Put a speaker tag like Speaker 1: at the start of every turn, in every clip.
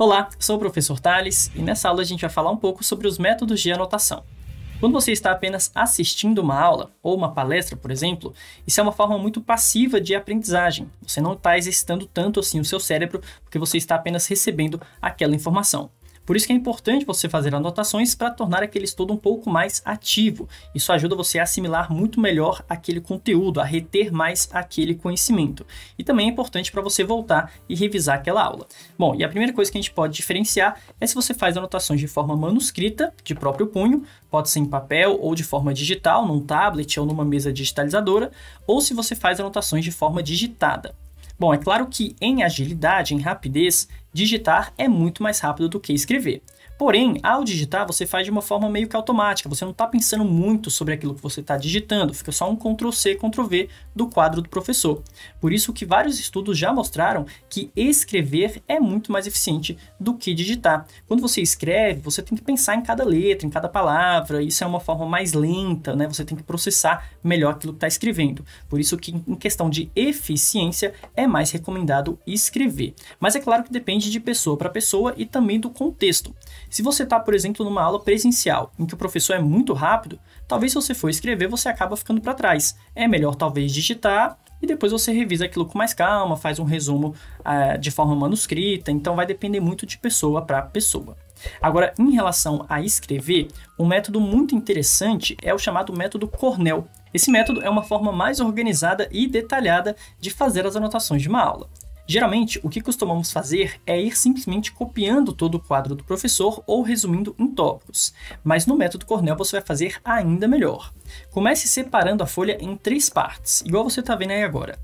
Speaker 1: Olá, sou o professor Tales e nessa aula a gente vai falar um pouco sobre os métodos de anotação. Quando você está apenas assistindo uma aula ou uma palestra, por exemplo, isso é uma forma muito passiva de aprendizagem. Você não está exercitando tanto assim o seu cérebro porque você está apenas recebendo aquela informação. Por isso que é importante você fazer anotações para tornar aquele estudo um pouco mais ativo. Isso ajuda você a assimilar muito melhor aquele conteúdo, a reter mais aquele conhecimento. E também é importante para você voltar e revisar aquela aula. Bom, e a primeira coisa que a gente pode diferenciar é se você faz anotações de forma manuscrita, de próprio punho, pode ser em papel ou de forma digital, num tablet ou numa mesa digitalizadora, ou se você faz anotações de forma digitada. Bom, é claro que em agilidade, em rapidez, Digitar é muito mais rápido do que escrever. Porém, ao digitar, você faz de uma forma meio que automática, você não está pensando muito sobre aquilo que você está digitando, fica só um Ctrl+C, Ctrl+V do quadro do professor. Por isso que vários estudos já mostraram que escrever é muito mais eficiente do que digitar. Quando você escreve, você tem que pensar em cada letra, em cada palavra, isso é uma forma mais lenta, né? Você tem que processar melhor aquilo que está escrevendo. Por isso que em questão de eficiência é mais recomendado escrever. Mas é claro que depende de pessoa para pessoa e também do contexto. Se você está, por exemplo, numa aula presencial, em que o professor é muito rápido, talvez se você for escrever você acaba ficando para trás. É melhor talvez digitar e depois você revisa aquilo com mais calma, faz um resumo uh, de forma manuscrita, então vai depender muito de pessoa para pessoa. Agora, em relação a escrever, um método muito interessante é o chamado método Cornell. Esse método é uma forma mais organizada e detalhada de fazer as anotações de uma aula. Geralmente, o que costumamos fazer é ir simplesmente copiando todo o quadro do professor ou resumindo em tópicos, mas no método Cornell você vai fazer ainda melhor. Comece separando a folha em três partes, igual você está vendo aí agora.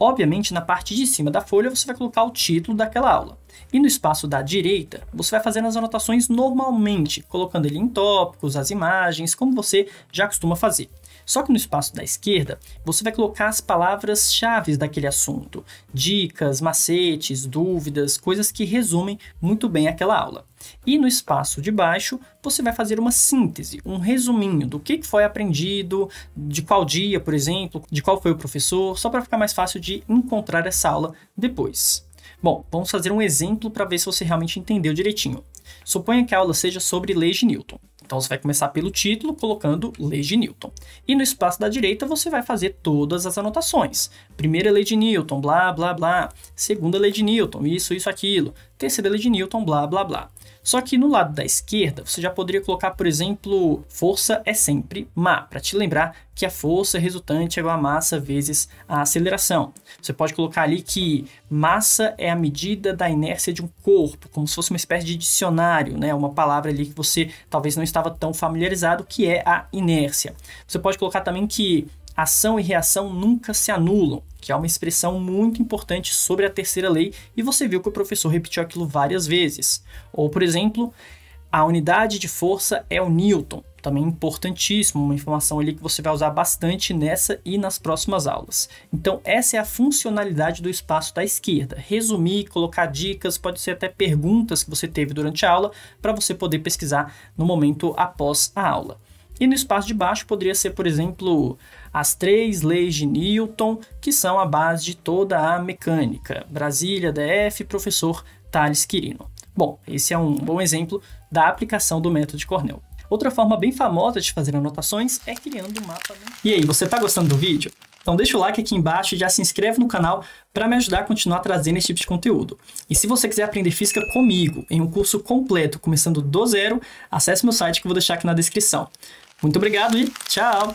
Speaker 1: Obviamente, na parte de cima da folha você vai colocar o título daquela aula. E no espaço da direita, você vai fazendo as anotações normalmente, colocando ele em tópicos, as imagens, como você já costuma fazer. Só que no espaço da esquerda, você vai colocar as palavras-chave daquele assunto, dicas, macetes, dúvidas, coisas que resumem muito bem aquela aula. E no espaço de baixo, você vai fazer uma síntese, um resuminho do que foi aprendido, de qual dia, por exemplo, de qual foi o professor, só para ficar mais fácil de encontrar essa aula depois. Bom, vamos fazer um exemplo para ver se você realmente entendeu direitinho. Suponha que a aula seja sobre Lei de Newton. Então você vai começar pelo título, colocando Lei de Newton. E no espaço da direita você vai fazer todas as anotações. Primeira lei de Newton, blá, blá, blá. Segunda lei de Newton, isso, isso, aquilo terceira lei de Newton, blá blá blá. Só que no lado da esquerda, você já poderia colocar, por exemplo, força é sempre má, para te lembrar que a força resultante é igual a massa vezes a aceleração. Você pode colocar ali que massa é a medida da inércia de um corpo, como se fosse uma espécie de dicionário, né? uma palavra ali que você talvez não estava tão familiarizado, que é a inércia. Você pode colocar também que ação e reação nunca se anulam, que é uma expressão muito importante sobre a terceira lei e você viu que o professor repetiu aquilo várias vezes. Ou, por exemplo, a unidade de força é o Newton, também importantíssimo, uma informação ali que você vai usar bastante nessa e nas próximas aulas. Então, essa é a funcionalidade do espaço da esquerda. Resumir, colocar dicas, pode ser até perguntas que você teve durante a aula para você poder pesquisar no momento após a aula. E no espaço de baixo poderia ser, por exemplo, as três leis de Newton, que são a base de toda a mecânica. Brasília, DF, professor Thales Quirino. Bom, esse é um bom exemplo da aplicação do método de Cornell. Outra forma bem famosa de fazer anotações é criando um mapa. Né? E aí, você está gostando do vídeo? Então deixa o like aqui embaixo e já se inscreve no canal para me ajudar a continuar trazendo esse tipo de conteúdo. E se você quiser aprender física comigo, em um curso completo, começando do zero, acesse meu site que eu vou deixar aqui na descrição. Muito obrigado e tchau!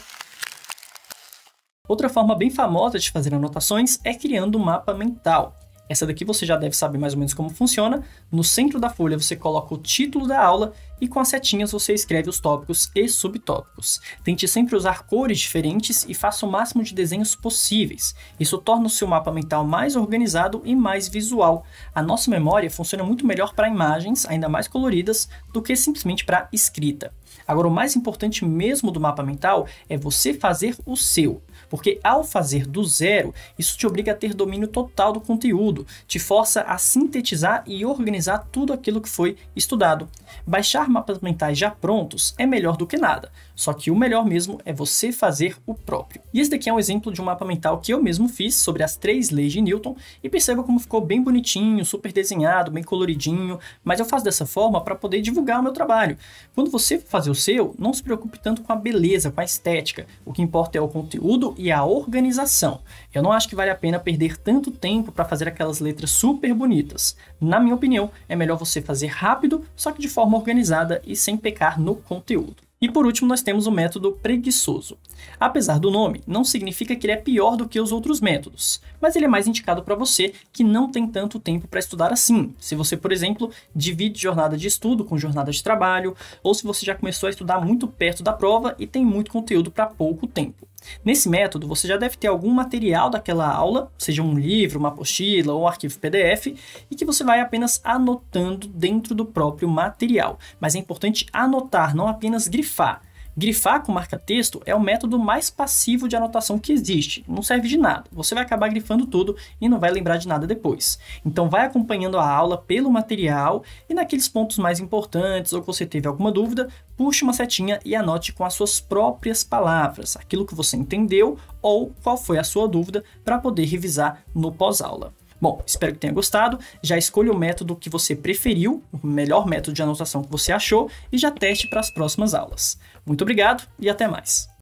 Speaker 1: Outra forma bem famosa de fazer anotações é criando um mapa mental. Essa daqui você já deve saber mais ou menos como funciona. No centro da folha você coloca o título da aula e com as setinhas você escreve os tópicos e subtópicos. Tente sempre usar cores diferentes e faça o máximo de desenhos possíveis. Isso torna o seu mapa mental mais organizado e mais visual. A nossa memória funciona muito melhor para imagens, ainda mais coloridas, do que simplesmente para escrita. Agora, o mais importante mesmo do mapa mental é você fazer o seu, porque ao fazer do zero, isso te obriga a ter domínio total do conteúdo, te força a sintetizar e organizar tudo aquilo que foi estudado. Baixar mapas mentais já prontos é melhor do que nada, só que o melhor mesmo é você fazer o próprio. E esse daqui é um exemplo de um mapa mental que eu mesmo fiz sobre as três leis de Newton e perceba como ficou bem bonitinho, super desenhado, bem coloridinho, mas eu faço dessa forma para poder divulgar o meu trabalho. Quando você fazer o seu, não se preocupe tanto com a beleza, com a estética. O que importa é o conteúdo e a organização. Eu não acho que vale a pena perder tanto tempo para fazer aquelas letras super bonitas. Na minha opinião, é melhor você fazer rápido, só que de forma organizada e sem pecar no conteúdo. E por último, nós temos o método preguiçoso. Apesar do nome, não significa que ele é pior do que os outros métodos, mas ele é mais indicado para você que não tem tanto tempo para estudar assim. Se você, por exemplo, divide jornada de estudo com jornada de trabalho, ou se você já começou a estudar muito perto da prova e tem muito conteúdo para pouco tempo. Nesse método, você já deve ter algum material daquela aula, seja um livro, uma apostila ou um arquivo PDF, e que você vai apenas anotando dentro do próprio material. Mas é importante anotar, não apenas grifar. Grifar com marca-texto é o método mais passivo de anotação que existe, não serve de nada. Você vai acabar grifando tudo e não vai lembrar de nada depois. Então vai acompanhando a aula pelo material e naqueles pontos mais importantes ou que você teve alguma dúvida, puxe uma setinha e anote com as suas próprias palavras aquilo que você entendeu ou qual foi a sua dúvida para poder revisar no pós-aula. Bom, espero que tenha gostado. Já escolha o método que você preferiu, o melhor método de anotação que você achou e já teste para as próximas aulas. Muito obrigado e até mais.